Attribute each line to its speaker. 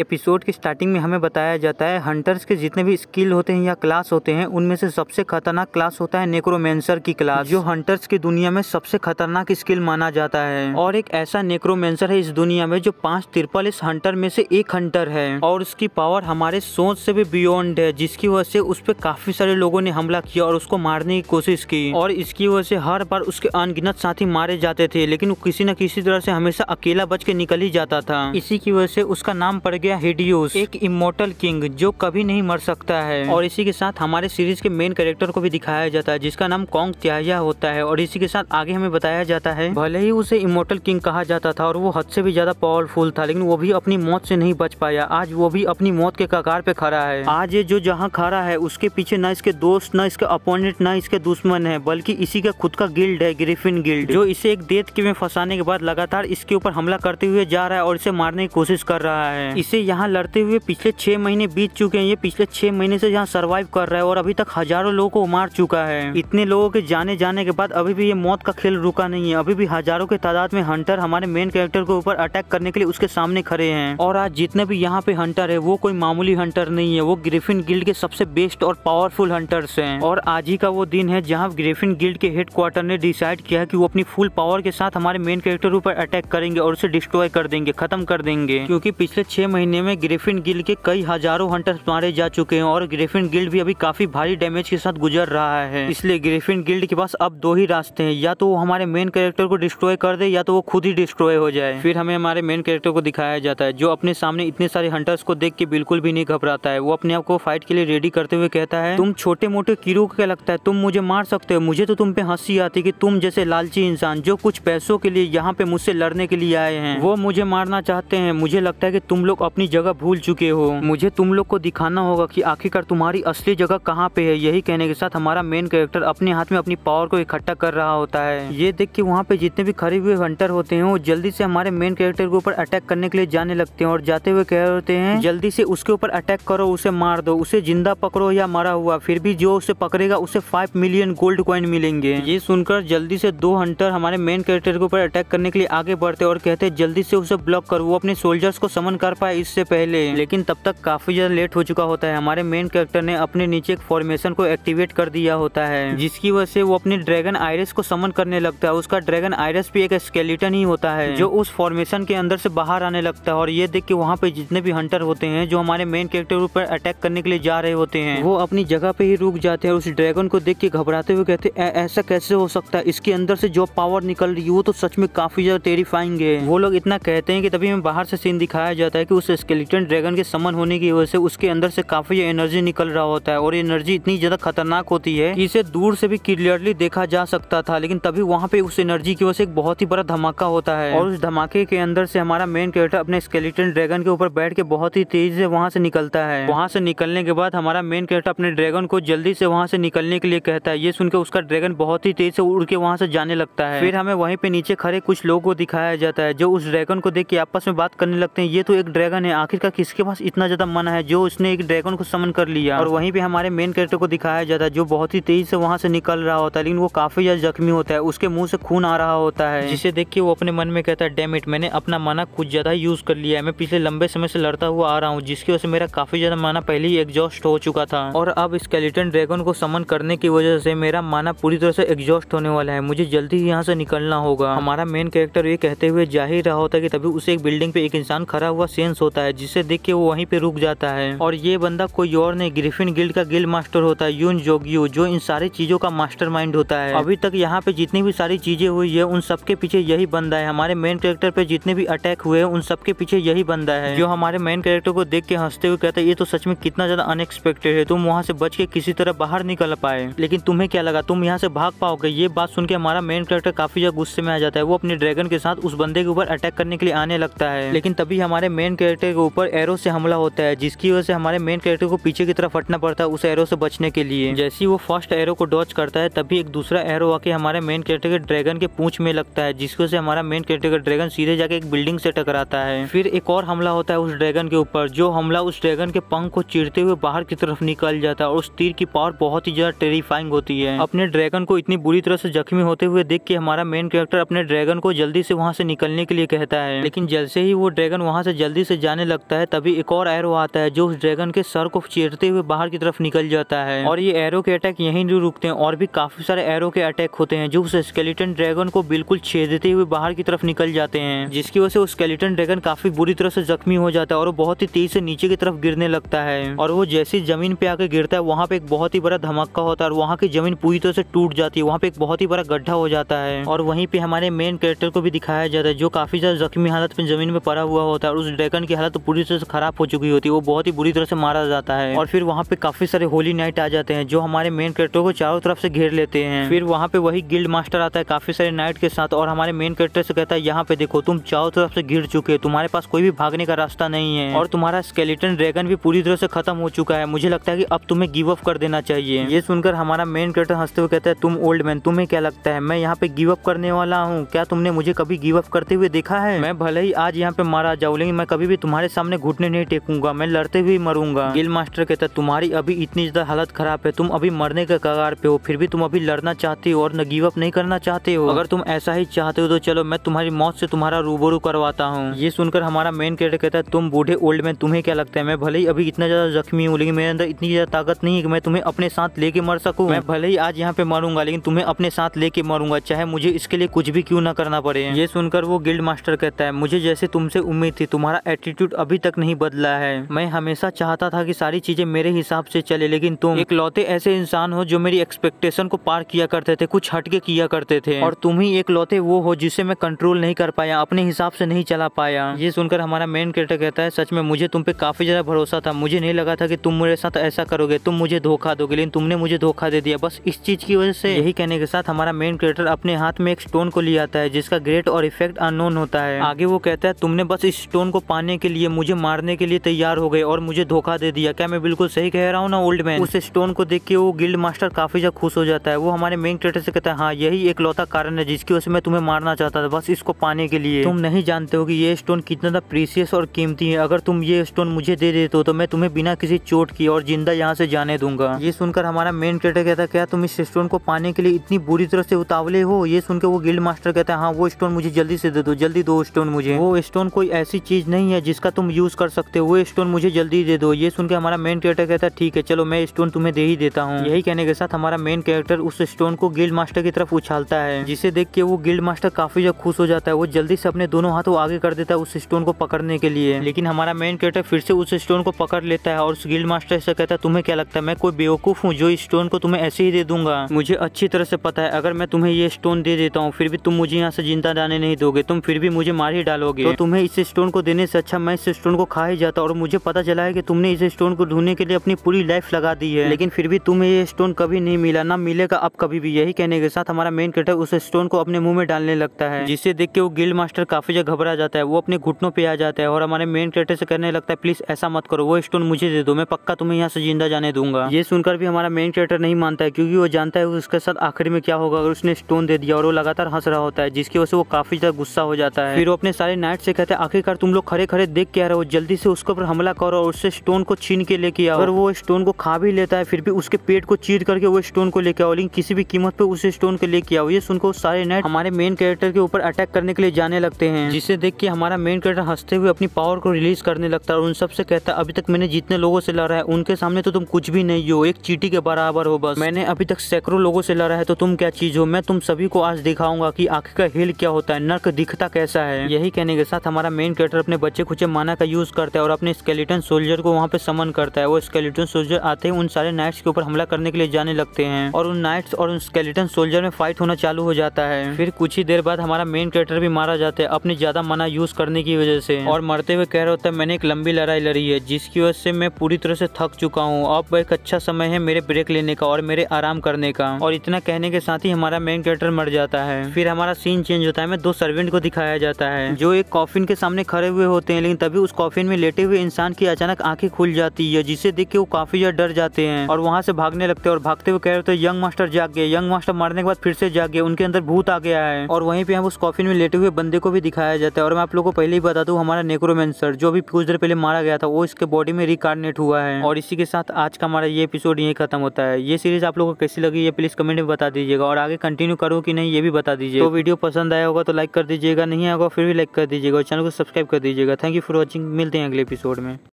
Speaker 1: episode की starting में हमें बताया जाता है हंटर्स के जितने भी स्किल होते हैं या क्लास होते हैं उनमें से सबसे खतरनाक क्लास होता है नेक्रोमेंसर की क्लास जो हंटर्स की दुनिया में सबसे खतरनाक स्किल माना जाता है और एक ऐसा नेक्रोमेंसर है इस दुनिया में जो पांच तिरपल इस हंटर में से एक हंटर है और उसकी पावर हमारे सोच से भी बियॉन्ड है जिसकी वजह से उस पर काफी सारे लोगों ने हमला किया और उसको मारने की कोशिश की और इसकी वजह से हर बार उसके अनगिनत साथी मारे जाते थे लेकिन वो किसी न किसी तरह से हमेशा अकेला बच के निकल ही जाता था इसी की वजह से उसका नाम पड़ गया गया हिडियोस एक इमोटल किंग जो कभी नहीं मर सकता है और इसी के साथ हमारे सीरीज के मेन कैरेक्टर को भी दिखाया जाता है जिसका नाम कॉन्ग त्याजा होता है और इसी के साथ आगे हमें बताया जाता है भले ही उसे इमोटल किंग कहा जाता था और वो हद से भी ज्यादा पावरफुल था लेकिन वो भी अपनी मौत से नहीं बच पाया आज वो भी अपनी मौत के कगार पे खड़ा है आज ये जो जहाँ खड़ा है उसके पीछे न इसके दोस्त न इसके अपोनेंट न इसके दुश्मन है बल्कि इसी का खुद का गिल्ड है ग्रिफिन गिल्ड जो इसे एक डेथ में फंसाने के बाद लगातार इसके ऊपर हमला करते हुए जा रहा है और इसे मारने की कोशिश कर रहा है इसे से यहाँ लड़ते हुए पिछले छह महीने बीत चुके हैं ये पिछले छह महीने से यहाँ सर्वाइव कर रहा है और अभी तक हजारों लोगों को मार चुका है इतने लोगों के जाने जाने के बाद अभी भी ये मौत का खेल रुका नहीं है अभी भी हजारों के तादाद में हंटर हमारे मेन कैरेक्टर के ऊपर अटैक करने के लिए उसके सामने खड़े हैं और आज जितने भी यहाँ पे हंटर है वो कोई मामूली हंटर नहीं है वो ग्रिफिन गिल्ड के सबसे बेस्ट और पावरफुल हंटर्स हैं और आज ही का वो दिन है जहाँ ग्रिफिन गिल्ड के हेड क्वार्टर ने डिसाइड किया कि वो अपनी फुल पावर के साथ हमारे मेन कैरेक्टर ऊपर अटैक करेंगे और उसे डिस्ट्रॉय कर देंगे खत्म कर देंगे क्योंकि पिछले छह महीने में ग्रेफिन गिल के कई हजारों हंटर्स मारे जा चुके हैं और ग्रेफिन गिल्ड भी अभी काफी भारी डैमेज के साथ गुजर रहा है इसलिए ग्रेफिन गिल्ड के पास अब दो ही रास्ते हैं या तो वो हमारे मेन कैरेक्टर को डिस्ट्रॉय कर दे या तो वो खुद ही डिस्ट्रॉय हो जाए फिर हमें हमारे मेन कैरेक्टर को दिखाया जाता है जो अपने सामने इतने सारे हंटर्स को देख के बिल्कुल भी नहीं घबराता है वो अपने आप को फाइट के लिए रेडी करते हुए कहता है तुम छोटे मोटे कीड़ो को क्या लगता है तुम मुझे मार सकते हो मुझे तो तुम पे हंसी आती की तुम जैसे लालची इंसान जो कुछ पैसों के लिए यहाँ पे मुझसे लड़ने के लिए आए हैं वो मुझे मारना चाहते हैं मुझे लगता है कि तुम लोग अपनी जगह भूल चुके हो मुझे तुम लोग को दिखाना होगा कि आखिरकार तुम्हारी असली जगह कहाँ पे है यही कहने के साथ हमारा मेन कैरेक्टर अपने हाथ में अपनी पावर को इकट्ठा कर रहा होता है ये देख के वहाँ पे जितने भी खड़े हुए हंटर होते हैं वो जल्दी से हमारे मेन कैरेक्टर के ऊपर अटैक करने के लिए जाने लगते हैं और जाते हुए कह रहे होते हैं जल्दी से उसके ऊपर अटैक करो उसे मार दो उसे जिंदा पकड़ो या मरा हुआ फिर भी जो उसे पकड़ेगा उसे फाइव मिलियन गोल्ड कॉइन मिलेंगे ये सुनकर जल्दी से दो हंटर हमारे मेन कैरेक्टर के ऊपर अटैक करने के लिए आगे बढ़ते और कहते जल्दी से उसे ब्लॉक करो वो अपने सोल्जर्स को समन कर पाए इससे पहले लेकिन तब तक काफी ज्यादा लेट हो चुका होता है हमारे मेन कैरेक्टर ने अपने नीचे एक फॉर्मेशन को एक्टिवेट कर दिया होता है जिसकी वजह से वो अपने ड्रैगन आयरस को समन करने लगता है उसका ड्रैगन आयरस भी एक स्केलेटन ही होता है जो उस फॉर्मेशन के अंदर से बाहर आने लगता है और ये देख के वहाँ पे जितने भी हंटर होते हैं जो हमारे मेन कैरेक्टर ऊपर अटैक करने के लिए जा रहे होते हैं वो अपनी जगह पे ही रुक जाते हैं उस ड्रैगन को देख के घबराते हुए कहते हैं ऐसा कैसे हो सकता है इसके अंदर से जो पावर निकल रही है वो तो सच में काफी ज्यादा टेरिफाइंग है वो लोग इतना कहते हैं कि तभी हमें बाहर से सीन दिखाया जाता है कि उस से स्केलेटन ड्रैगन के समन होने की वजह से उसके अंदर से काफी एनर्जी निकल रहा होता है और एनर्जी इतनी ज्यादा खतरनाक होती है कि इसे दूर से भी क्लियरली देखा जा सकता था लेकिन तभी वहाँ पे उस एनर्जी की वजह से एक बहुत ही बड़ा धमाका होता है और उस धमाके के अंदर से हमारा मेन कैरेक्टर अपने स्केलेटन ड्रैगन के ऊपर बैठ के बहुत ही तेजी से वहाँ से निकलता है वहाँ से निकलने के बाद हमारा मेन कैरेक्टर अपने ड्रैगन को जल्दी से वहाँ से निकलने के लिए कहता है ये सुनकर उसका ड्रैगन बहुत ही तेज से उड़ के वहाँ से जाने लगता है फिर हमें वहीं पे नीचे खड़े कुछ लोगों को दिखाया जाता है जो उस ड्रैगन को देख के आपस में बात करने लगते हैं ये तो एक ड्रैगन ड्रैगन है आखिरकार किसके पास इतना ज्यादा मन है जो उसने एक ड्रैगन को समन कर लिया और वहीं पे हमारे मेन कैरेक्टर को दिखाया जाता है जो बहुत ही तेजी से वहाँ से निकल रहा होता है लेकिन वो काफी ज्यादा जख्मी होता है उसके मुंह से खून आ रहा होता है जिसे देख के वो अपने मन में कहता है डेमिट मैंने अपना माना कुछ ज्यादा यूज कर लिया है मैं पिछले लंबे समय से लड़ता हुआ आ रहा हूँ जिसकी वजह से मेरा काफी ज्यादा माना पहले ही एग्जॉस्ट हो चुका था और अब स्केलेटन ड्रैगन को समन करने की वजह से मेरा माना पूरी तरह से एग्जॉस्ट होने वाला है मुझे जल्दी ही यहाँ से निकलना होगा हमारा मेन कैरेक्टर ये कहते हुए जाहिर रहा होता है कि तभी उसे एक बिल्डिंग पे एक इंसान खड़ा हुआ सेंस हो होता है जिसे देख के वो वहीं पे रुक जाता है और ये बंदा कोई और नहीं ग्रिफिन गिल्ड का गिल्ड मास्टर होता है यून जोगियो जो इन सारी चीजों का मास्टर माइंड होता है अभी तक यहाँ पे जितनी भी सारी चीजें हुई है उन सबके पीछे यही बंदा है हमारे मेन कैरेक्टर पे जितने भी अटैक हुए हैं उन सबके पीछे यही बंदा है जो हमारे मेन कैरेक्टर को देख के हंसते हुए कहता है ये तो सच में कितना ज्यादा अनएक्सपेक्टेड है तुम वहाँ से बच के किसी तरह बाहर निकल पाए लेकिन तुम्हें क्या लगा तुम यहाँ से भाग पाओगे ये बात सुन के हमारा मेन कैरेक्टर काफी ज्यादा गुस्से में आ जाता है वो अपने ड्रैगन के साथ उस बंदे के ऊपर अटैक करने के लिए आने लगता है लेकिन तभी हमारे मेन कैरेक्टर कैरेक्टर के ऊपर एरो से हमला होता है जिसकी वजह से हमारे मेन कैरेक्टर को पीछे की तरफ हटना पड़ता है उस एरो से बचने के लिए जैसे ही वो फर्स्ट एरो को डॉच करता है तभी एक दूसरा एरो आके हमारे मेन कैरेक्टर के ड्रैगन के पूछ में लगता है जिसकी वजह से हमारा मेन कैरेक्टर का ड्रैगन सीधे जाके एक बिल्डिंग से टकराता है फिर एक और हमला होता है उस ड्रैगन के ऊपर जो हमला उस ड्रैगन के पंख को चीरते हुए बाहर की तरफ निकल जाता है और उस तीर की पावर बहुत ही ज्यादा टेरिफाइंग होती है अपने ड्रैगन को इतनी बुरी तरह से जख्मी होते हुए देख के हमारा मेन कैरेक्टर अपने ड्रैगन को जल्दी से वहाँ से निकलने के लिए कहता है लेकिन जैसे ही वो ड्रैगन वहाँ से जल्दी से जाने लगता है तभी एक और एरो आता है जो उस ड्रैगन के सर को चेरते हुए बाहर की तरफ निकल जाता है और ये एरो के अटैक यही नहीं रुकते हैं और भी काफी सारे एरो के अटैक होते हैं जो उस स्केलेटन ड्रैगन को बिल्कुल छेदते हुए बाहर की तरफ निकल जाते हैं जिसकी वजह से उस स्केलेटन ड्रैगन काफी बुरी तरह से जख्मी हो जाता है और वो बहुत ही तेज से नीचे की तरफ गिरने लगता है और वो जैसे जमीन पे आके गिरता है वहाँ पे एक बहुत ही बड़ा धमाका होता है और वहाँ की जमीन पूरी तरह से टूट जाती है वहाँ पे एक बहुत ही बड़ा गड्ढा हो जाता है और वहीं पे हमारे मेन कैरेक्टर को भी दिखाया जाता है जो काफी ज्यादा जख्मी हालत में जमीन में पड़ा हुआ होता है और उस ड्रैगन की हालत तो पूरी तरह से खराब हो चुकी होती है वो बहुत ही बुरी तरह से मारा जाता है और फिर वहाँ पे काफी सारे होली नाइट आ जाते हैं जो हमारे मेन कैरेक्टर को चारों तरफ से घेर लेते हैं फिर वहाँ पे वही गिल्ड मास्टर आता है काफी सारे नाइट के साथ और हमारे मेन कैरेक्टर से कहता है यहाँ पे देखो तुम चारों तरफ से घिर चुके हो तुम्हारे पास कोई भी भागने का रास्ता नहीं है और तुम्हारा स्केलेटन ड्रैगन भी पूरी तरह से खत्म हो चुका है मुझे लगता है की अब तुम्हें गिव अप कर देना चाहिए ये सुनकर हमारा मेन कैरेक्टर हंसते हुए कहता है तुम ओल्ड मैन तुम्हें क्या लगता है मैं यहाँ पे गिव अप करने वाला हूँ क्या तुमने मुझे कभी गिव अप करते हुए देखा है मैं भले ही आज यहाँ पे मारा जाऊँ लेकिन मैं कभी भी तुम्हारे सामने घुटने नहीं टेकूंगा मैं लड़ते हुए मरूंगा गिल मास्टर कहता तुम्हारी अभी इतनी ज्यादा हालत खराब है तुम अभी मरने के कगार पे हो फिर भी तुम अभी लड़ना चाहते हो और न गिव अप नहीं करना चाहते हो अगर तुम ऐसा ही चाहते हो तो चलो मैं तुम्हारी मौत से तुम्हारा रूबरू करवाता हूँ ये सुनकर हमारा मेन कैरेक्टर कहता है तुम बूढ़े ओल्ड मैन तुम्हें क्या लगता है मैं भले ही अभी इतना ज्यादा जख्मी हूँ लेकिन मेरे अंदर इतनी ज्यादा ताकत नहीं है कि मैं तुम्हें अपने साथ लेके मर सकूँ मैं भले ही आज यहाँ पे मरूंगा लेकिन तुम्हें अपने साथ लेके मरूंगा चाहे मुझे इसके लिए कुछ भी क्यों ना करना पड़े ये सुनकर वो गिल्ड मास्टर कहता है मुझे जैसे तुमसे उम्मीद थी तुम्हारा एटीट्यूड एटीट्यूड अभी तक नहीं बदला है मैं हमेशा चाहता था कि सारी चीजें मेरे हिसाब से चले लेकिन तुम एक लौते ऐसे इंसान हो जो मेरी एक्सपेक्टेशन को पार किया करते थे कुछ हटके किया करते थे और तुम ही एक लौते वो हो जिसे मैं कंट्रोल नहीं कर पाया अपने हिसाब से नहीं चला पाया ये सुनकर हमारा मेन कैरेक्टर कहता है सच में मुझे तुम पे काफी ज्यादा भरोसा था मुझे नहीं लगा था कि तुम मेरे साथ ऐसा करोगे तुम मुझे धोखा दोगे लेकिन तुमने मुझे धोखा दे दिया बस इस चीज की वजह से यही कहने के साथ हमारा मेन क्रिएटर अपने हाथ में एक स्टोन को ले आता है जिसका ग्रेट और इफेक्ट अननोन होता है आगे वो कहता है तुमने बस इस स्टोन को पाने के लिए मुझे मारने के लिए तैयार हो गए और मुझे धोखा दे दिया क्या मैं बिल्कुल सही कह रहा हूँ ना ओल्ड मैन उस स्टोन को देख के वो गिल्ड मास्टर काफी ज्यादा खुश हो जाता है वो हमारे मेन ट्रेटर से कहता है हाँ यही एक लौता कारण है जिसकी वजह से मैं तुम्हें मारना चाहता था बस इसको पाने के लिए तुम नहीं जानते हो कि ये स्टोन कितना प्रीसियस और कीमती है अगर तुम ये स्टोन मुझे दे देते हो तो मैं तुम्हें बिना किसी चोट की और जिंदा यहाँ से जाने दूंगा ये सुनकर हमारा मेन ट्रेटर कहता है क्या तुम इस स्टोन को पाने के लिए इतनी बुरी तरह से उतावले हो ये सुनकर वो गिल्ड मास्टर कहता है हाँ वो स्टोन मुझे जल्दी से दे दो जल्दी दो स्टोन मुझे वो स्टोन कोई ऐसी चीज नहीं है जिसका तुम यूज़ कर सकते हो वो स्टोन मुझे जल्दी दे दो ये सुन के हमारा मेन कैरेक्टर कहता है ठीक है चलो मैं स्टोन तुम्हें दे ही देता हूँ यही कहने के साथ हमारा मेन कैरेक्टर उस स्टोन को गिल्ड मास्टर की तरफ उछालता है जिसे देख के वो गिल्ड मास्टर काफी ज्यादा खुश हो जाता है वो जल्दी से अपने दोनों हाथों आगे कर देता है उस स्टोन को पकड़ने के लिए लेकिन हमारा मेन कैरेक्टर फिर से उस स्टोन को पकड़ लेता है और उस गिल्ड मास्टर से कहता है तुम्हें क्या लगता है मैं कोई बेवकूफ हूँ जो स्टोन को तुम्हें ऐसे ही दे दूंगा मुझे अच्छी तरह से पता है अगर मैं तुम्हें ये स्टोन दे देता हूँ फिर भी तुम मुझे यहाँ से जिंदा जाने नहीं दोगे तुम फिर भी मुझे मार ही डालोगे तो तुम्हें इस स्टोन को देने से अच्छा हमेशा मैं इस स्टोन को खा ही जाता और मुझे पता चला है कि तुमने इस स्टोन को ढूंढने के लिए अपनी पूरी लाइफ लगा दी है लेकिन फिर भी तुम्हें ये स्टोन कभी नहीं मिला ना मिलेगा अब कभी भी यही कहने के साथ हमारा मेन कैरेक्टर उस स्टोन को अपने मुंह में डालने लगता है जिसे देख के वो गिल मास्टर काफी ज्यादा घबरा जाता है वो अपने घुटनों पे आ जाता है और हमारे मेन कैरेक्टर से कहने लगता है प्लीज ऐसा मत करो वो स्टोन मुझे दे दो मैं पक्का तुम्हें यहाँ से जिंदा जाने दूंगा ये सुनकर भी हमारा मेन कैरेक्टर नहीं मानता है क्योंकि वो जानता है उसके साथ आखिर में क्या होगा अगर उसने स्टोन दे दिया और वो लगातार हंस रहा होता है जिसकी वजह से वो काफी ज्यादा गुस्सा हो जाता है फिर वो अपने सारे नाइट से कहते हैं आखिरकार तुम लोग खड़े खड़े देख के आ रहा है वो जल्दी से उसके ऊपर हमला करो और उससे स्टोन को छीन के लेके आओ अगर वो स्टोन को खा भी लेता है फिर भी उसके पेट को चीर करके वो स्टोन को लेके आओ लेकिन किसी भी कीमत पे उस स्टोन को लेके आओ ये सुनकर सारे नेट हमारे मेन कैरेक्टर के ऊपर अटैक करने के लिए जाने लगते हैं जिसे देख के हमारा मेन कैरेक्टर हंसते हुए अपनी पावर को रिलीज करने लगता है और उन सबसे कहता है अभी तक मैंने जितने लोगों से लड़ा है उनके सामने तो तुम कुछ भी नहीं हो एक चीटी के बराबर हो बस मैंने अभी तक सैकड़ों लोगों से लड़ा है तो तुम क्या चीज हो मैं तुम सभी को आज दिखाऊंगा की आंख का हिल क्या होता है नर्क दिखता कैसा है यही कहने के साथ हमारा मेन कैरेक्टर अपने बच्चे को ऊंचे माना का यूज़ करता है और अपने स्केलेटन सोल्जर को वहाँ पे समन करता है वो स्केलेटन सोल्जर आते ही उन सारे नाइट्स के ऊपर हमला करने के लिए जाने लगते हैं और उन नाइट्स और उन स्केलेटन सोल्जर में फाइट होना चालू हो जाता है फिर कुछ ही देर बाद हमारा मेन कैरेक्टर भी मारा जाता है अपने ज्यादा मना यूज करने की वजह से और मरते हुए कह रहा होता है मैंने एक लंबी लड़ाई लड़ी है जिसकी वजह से मैं पूरी तरह से थक चुका हूँ अब एक अच्छा समय है मेरे ब्रेक लेने का और मेरे आराम करने का और इतना कहने के साथ ही हमारा मेन कैरेक्टर मर जाता है फिर हमारा सीन चेंज होता है मैं दो सर्वेंट को दिखाया जाता है जो एक कॉफिन के सामने खड़े हुए होते हैं लेकिन तभी उस कॉफिन में लेटे हुए इंसान की अचानक आंखें खुल जाती है जिसे देख के वो काफी ज्यादा डर जाते हैं और वहाँ से भागने लगते हैं और भागते हुए कह रहे थे यंग मास्टर जाग गए यंग मास्टर मारने के बाद फिर से जाग गए उनके अंदर भूत आ गया है और वहीं पे हम उस कॉफिन में लेटे हुए बंदे को भी दिखाया जाता है और मैं आप लोगों को पहले ही बता दू हमारा नेक्रोमेंसर जो भी कुछ देर पहले मारा गया था वो इसके बॉडी में रिकार्डनेट हुआ है और इसी के साथ आज का हमारा ये एपिसोड यही खत्म होता है ये सीरीज आप लोगों को कैसी लगी ये प्लीज कमेंट में बता दीजिएगा और आगे कंटिन्यू करूँ कि नहीं ये भी बता दीजिए तो वीडियो पसंद आया होगा तो लाइक कर दीजिएगा नहीं आएगा फिर भी लाइक कर दीजिएगा और चैनल को सब्सक्राइब कर दीजिएगा थैंक यू फॉर वॉचिंग मिलते हैं अगले एपिसोड में